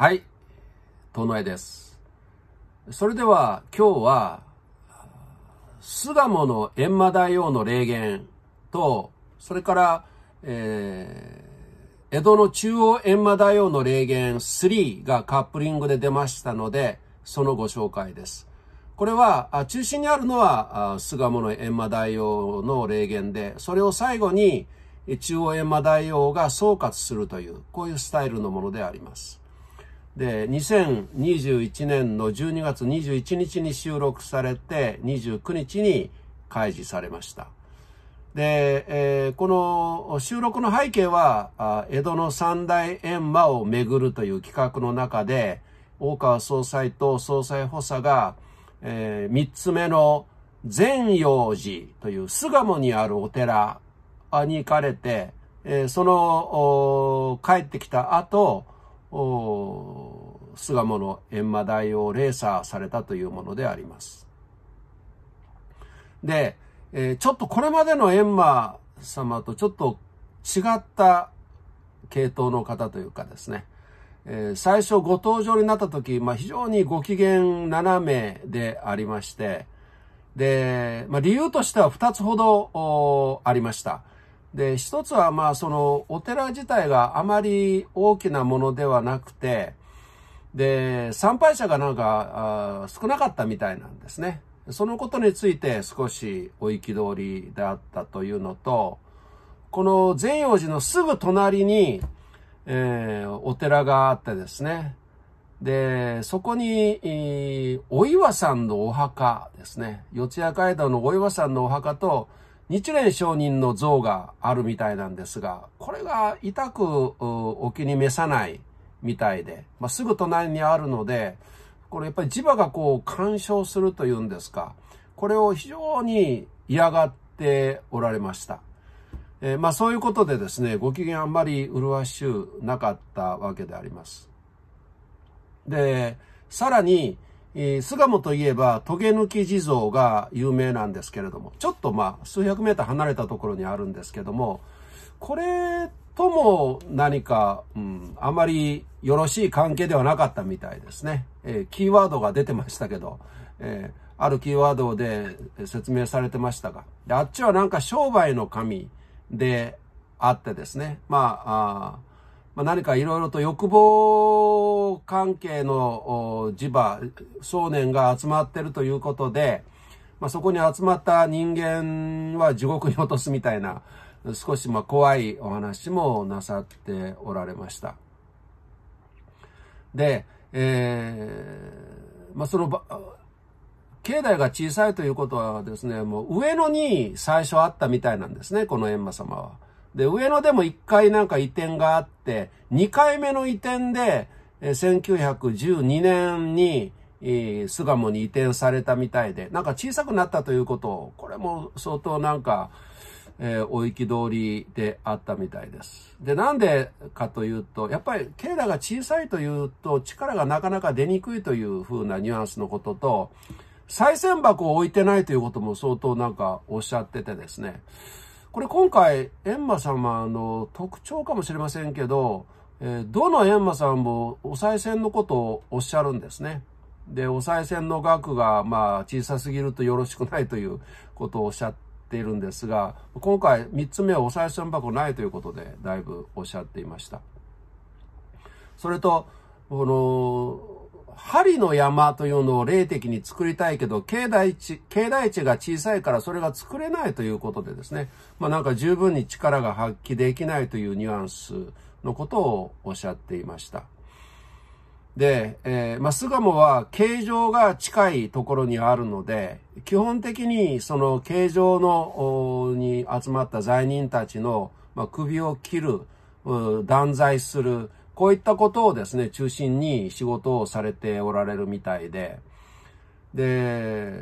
はい、遠江です。それでは今日は、巣鴨の閻魔大王の霊言と、それから、えー、江戸の中央閻魔大王の霊言3がカップリングで出ましたので、そのご紹介です。これは、中心にあるのは、巣鴨の閻魔大王の霊言で、それを最後に、中央閻魔大王が総括するという、こういうスタイルのものであります。で、2021年の12月21日に収録されて、29日に開示されました。で、えー、この収録の背景は、江戸の三大閻魔を巡るという企画の中で、大川総裁と総裁補佐が、えー、3つ目の善陽寺という巣鴨にあるお寺に行かれて、えー、その、帰ってきた後、菅野の閻魔大王レーサーされたというものであります。で、えー、ちょっとこれまでの閻魔様とちょっと違った系統の方というかですね、えー、最初ご登場になった時、まあ、非常にご機嫌斜めでありまして、で、まあ、理由としては2つほどありました。で、一つはまあそのお寺自体があまり大きなものではなくて、で、参拝者がなんか少なかったみたいなんですね。そのことについて少しお憤りであったというのと、この善陽寺のすぐ隣に、えー、お寺があってですね。で、そこに、お岩さんのお墓ですね。四谷街道のお岩さんのお墓と、日蓮上人の像があるみたいなんですが、これが痛くお気に召さないみたいで、まあ、すぐ隣にあるので、これやっぱり磁場がこう干渉するというんですか、これを非常に嫌がっておられました。えー、まあそういうことでですね、ご機嫌あんまり麗しゅうなかったわけであります。で、さらに、えー、巣鴨といえば、トゲ抜き地蔵が有名なんですけれども、ちょっとまあ、数百メーター離れたところにあるんですけども、これとも何か、うん、あまりよろしい関係ではなかったみたいですね。えー、キーワードが出てましたけど、えー、あるキーワードで説明されてましたが、であっちはなんか商売の神であってですね、まあ、あまあ、何かいろいろと欲望関係の磁場、少年が集まってるということで、まあ、そこに集まった人間は地獄に落とすみたいな、少しまあ怖いお話もなさっておられました。で、えー、まあ、その、境内が小さいということはですね、もう上野に最初あったみたいなんですね、この閻魔様は。で、上野でも1回なんか移転があって、2回目の移転で、1912年に、巣鴨に移転されたみたいで、なんか小さくなったということを、これも相当なんか、えー、お通りであったみたいです。で、なんでかというと、やっぱり、経済が小さいというと、力がなかなか出にくいという風なニュアンスのことと、再選箱を置いてないということも相当なんかおっしゃっててですね。これ今回、閻魔様の特徴かもしれませんけど、えどの閻魔さんもお賽銭のことをおっしゃるんですね。で、お賽銭の額が、まあ、小さすぎるとよろしくないということをおっしゃっているんですが、今回3つ目はお賽銭箱ないということで、だいぶおっしゃっていました。それと、この、針の山というのを霊的に作りたいけど、境内地、境内地が小さいからそれが作れないということでですね、まあなんか十分に力が発揮できないというニュアンスのことをおっしゃっていました。で、えー、まあ、巣鴨は形状が近いところにあるので、基本的にその形状の、に集まった罪人たちの、まあ、首を切る、断罪する、こういったことをですね、中心に仕事をされておられるみたいで、で、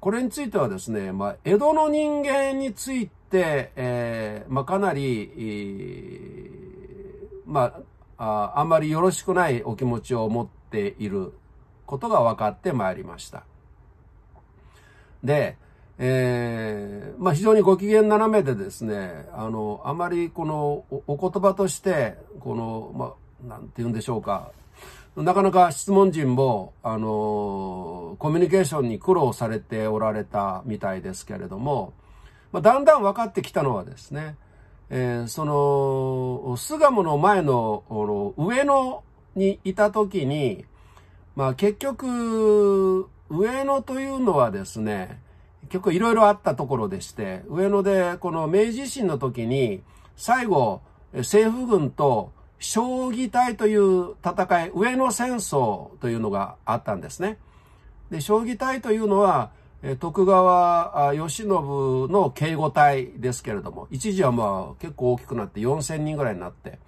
これについてはですね、まあ、江戸の人間について、えー、まあ、かなり、えー、まあ、あ、んまりよろしくないお気持ちを持っていることが分かってまいりました。で、えー、まあ非常にご機嫌斜めでですね、あの、あまりこのお言葉として、この、まあ、なんて言うんでしょうか、なかなか質問陣も、あのコミュニケーションに苦労されておられたみたいですけれども、まあ、だんだん分かってきたのはですね、えー、その、巣鴨の前の上野にいた時に、まあ結局、上野というのはですね、結構いろいろあったところでして、上野でこの明治維新の時に、最後、政府軍と将棋隊という戦い、上野戦争というのがあったんですね。で、将棋隊というのは、徳川慶喜の警護隊ですけれども、一時はまあ結構大きくなって4000人ぐらいになって、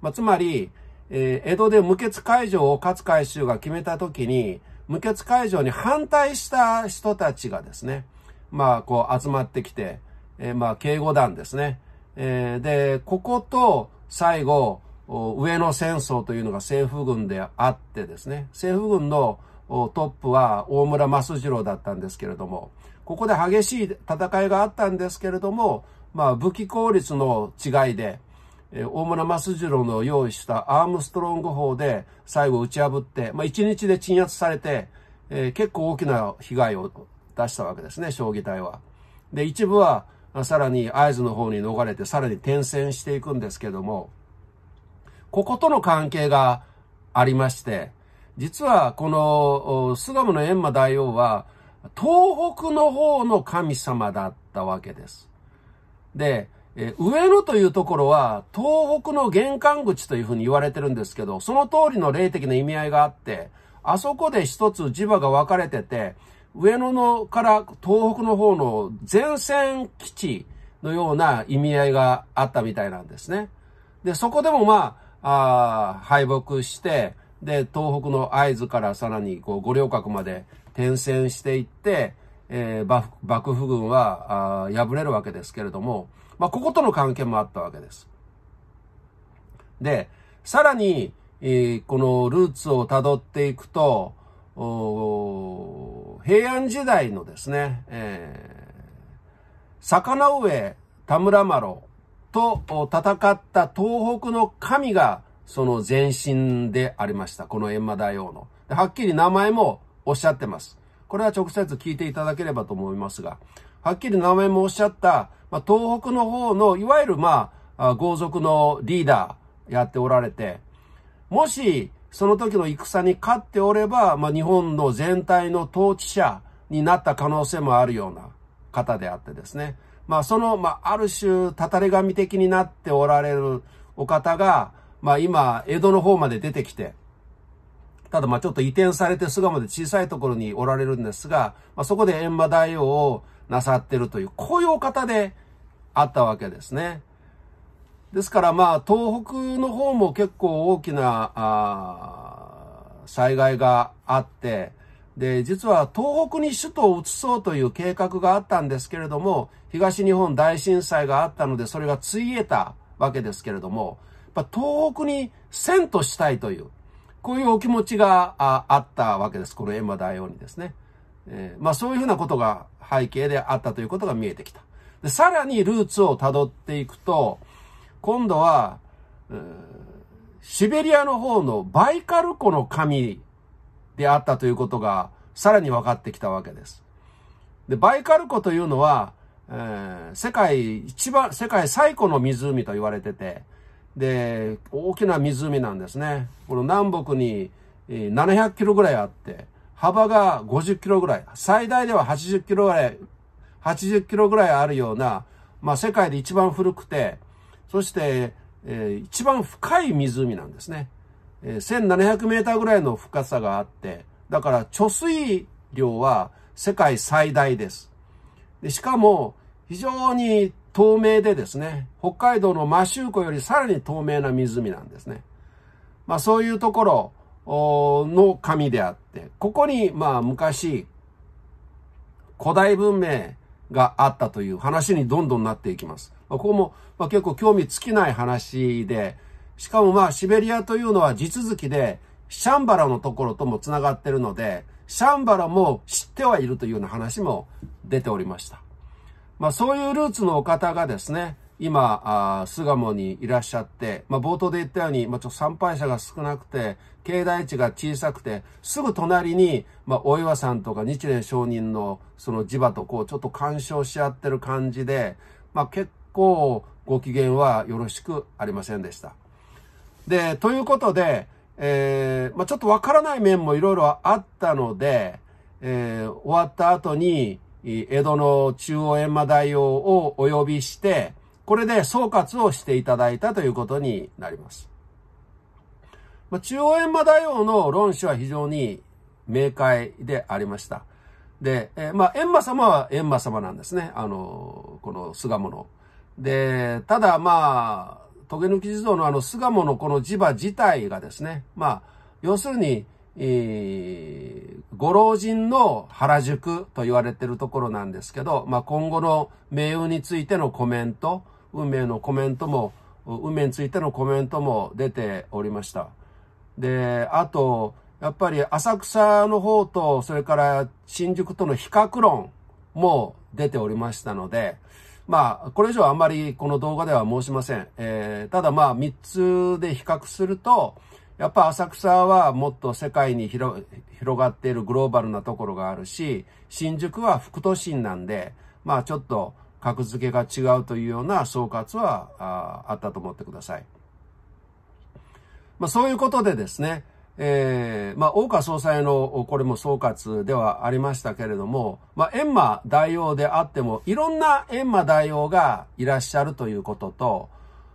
まあ、つまり、えー、江戸で無血会場を勝海舟が決めた時に、無血会場に反対した人たちがですね、まあ、こう集まってきて、えー、まあ、警護団ですね。えー、で、ここと最後、上野戦争というのが政府軍であってですね、政府軍のトップは大村益次郎だったんですけれども、ここで激しい戦いがあったんですけれども、まあ、武器効率の違いで、え大村益次郎の用意したアームストロング砲で最後打ち破って、まあ、1日で鎮圧されて、えー、結構大きな被害を出したわけですね、将棋隊は。で、一部はさらに会津の方に逃れてさらに転戦していくんですけども、こことの関係がありまして、実はこの巣ムの閻魔大王は東北の方の神様だったわけです。で、え上野というところは東北の玄関口というふうに言われてるんですけど、その通りの霊的な意味合いがあって、あそこで一つ磁場が分かれてて、上野のから東北の方の前線基地のような意味合いがあったみたいなんですね。で、そこでもまあ、あ敗北して、で、東北の合図からさらにこう五稜郭まで転戦していって、えー、幕府軍は敗れるわけですけれども、まあ、こことの関係もあったわけです。で、さらに、えー、このルーツをたどっていくと、平安時代のですね、えー、魚上田村麻呂と戦った東北の神がその前身でありました。この閻魔大王の。はっきり名前もおっしゃってます。これは直接聞いていただければと思いますが、はっきり名前もおっしゃった、まあ、東北の方の、いわゆるまあ、豪族のリーダーやっておられて、もし、その時の戦に勝っておれば、まあ、日本の全体の統治者になった可能性もあるような方であってですね。まあ、その、まあ、ある種、たたれ神的になっておられるお方が、まあ、今、江戸の方まで出てきて、ただまあちょっと移転されて巣鴨で小さいところにおられるんですが、まあ、そこで閻魔大王をなさってるという、こういうお方であったわけですね。ですからまあ東北の方も結構大きなあ災害があって、で、実は東北に首都を移そうという計画があったんですけれども、東日本大震災があったのでそれがついえたわけですけれども、やっぱ東北に遷都したいという、こういうお気持ちがあったわけです。このエマ大王にですね。えー、まあそういうふうなことが背景であったということが見えてきた。でさらにルーツを辿っていくと、今度は、シベリアの方のバイカル湖の神であったということがさらに分かってきたわけです。で、バイカル湖というのは、えー、世界一番、世界最古の湖と言われてて、で、大きな湖なんですね。この南北に700キロぐらいあって、幅が50キロぐらい、最大では80キロぐらい、80キロぐらいあるような、まあ世界で一番古くて、そして、えー、一番深い湖なんですね。えー、1700メーターぐらいの深さがあって、だから貯水量は世界最大です。でしかも、非常に透明でですね、北海道の摩周湖よりさらに透明な湖なんですね。まあそういうところの紙であって、ここにまあ昔古代文明があったという話にどんどんなっていきます。まあ、ここも、まあ、結構興味尽きない話で、しかもまあシベリアというのは地続きでシャンバラのところとも繋がってるので、シャンバラも知ってはいるというような話も出ておりました。まあそういうルーツのお方がですね、今、巣鴨にいらっしゃって、まあ、冒頭で言ったように、まあ、ちょっと参拝者が少なくて、境内地が小さくて、すぐ隣に、まあ、お岩さんとか日蓮上人のその磁場とこう、ちょっと干渉し合ってる感じで、まあ、結構ご機嫌はよろしくありませんでした。で、ということで、えー、まあ、ちょっとわからない面もいろいろあったので、えー、終わった後に、江戸の中央閻魔大王をお呼びして、これで総括をしていただいたということになります。まあ、中央閻魔大王の論旨は非常に明快でありました。で、えまあ、閻魔様は閻魔様なんですね。あの、この巣鴨の。で、ただまあ、トゲ抜き地蔵のあの巣鴨のこの磁場自体がですね、まあ、要するに、えー、ご老人の原宿と言われてるところなんですけど、まあ、今後の命運についてのコメント、運命のコメントも、運命についてのコメントも出ておりました。で、あと、やっぱり浅草の方と、それから新宿との比較論も出ておりましたので、まあ、これ以上あんまりこの動画では申しません。えー、ただまあ、3つで比較すると、やっぱ浅草はもっと世界に広がっているグローバルなところがあるし、新宿は副都心なんで、まあちょっと格付けが違うというような総括はあったと思ってください。まあそういうことでですね、えー、まあ、大川総裁の、これも総括ではありましたけれども、まあ、閻魔大王であっても、いろんな閻魔大王がいらっしゃるということと、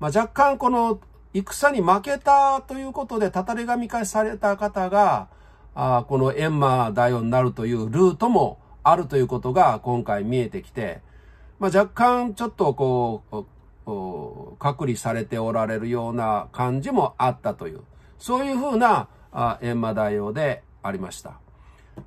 まあ、若干この戦に負けたということで、たたり神化された方が、あこの閻魔大王になるというルートもあるということが今回見えてきて、まあ、若干ちょっとこう、隔離されておられるような感じもあったという、そういうふうな閻魔大王でありました。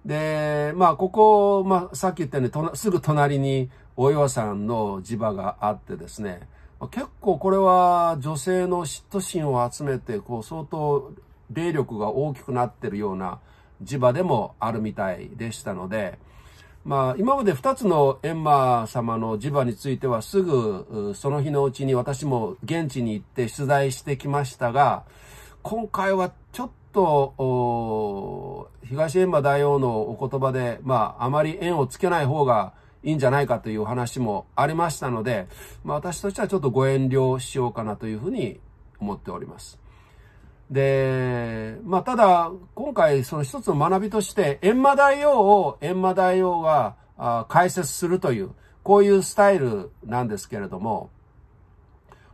で、まあ、ここ、まあ、さっき言ったように、すぐ隣にお岩さんの磁場があってですね、結構これは女性の嫉妬心を集めて、こう相当霊力が大きくなってるような磁場でもあるみたいでしたので、まあ今まで二つのエンマ様の磁場についてはすぐその日のうちに私も現地に行って取材してきましたが、今回はちょっと東エンマ大王のお言葉で、まあ、あまり縁をつけない方がいいんじゃないかという話もありましたので、まあ、私としてはちょっとご遠慮しようかなというふうに思っております。で、まあ、ただ、今回その一つの学びとして、閻魔大王を閻魔大王が解説するという、こういうスタイルなんですけれども、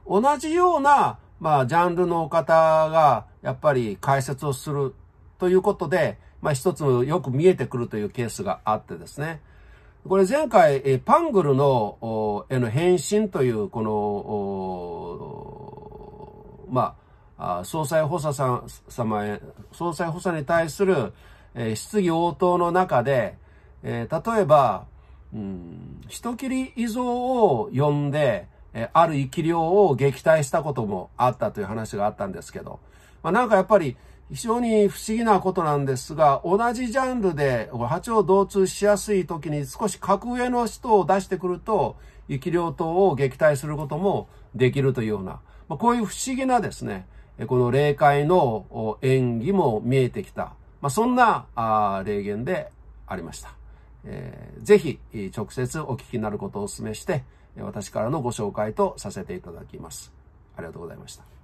同じような、まあ、ジャンルの方が、やっぱり解説をするということで、まあ、一つよく見えてくるというケースがあってですね。これ前回、えパングルの、への変身という、この、まあ、総裁補佐さん、様へ、総裁補佐に対する、え質疑応答の中で、えー、例えば、うん、人切り遺像を呼んで、えある生き量を撃退したこともあったという話があったんですけど、まあ、なんかやっぱり、非常に不思議なことなんですが、同じジャンルで波長同通しやすい時に少し格上の人を出してくると、生き量等を撃退することもできるというような、まこういう不思議なですね、この霊界の演技も見えてきた、まそんな霊言でありました。えー、ぜひ、直接お聞きになることをお勧めして、私からのご紹介とさせていただきます。ありがとうございました。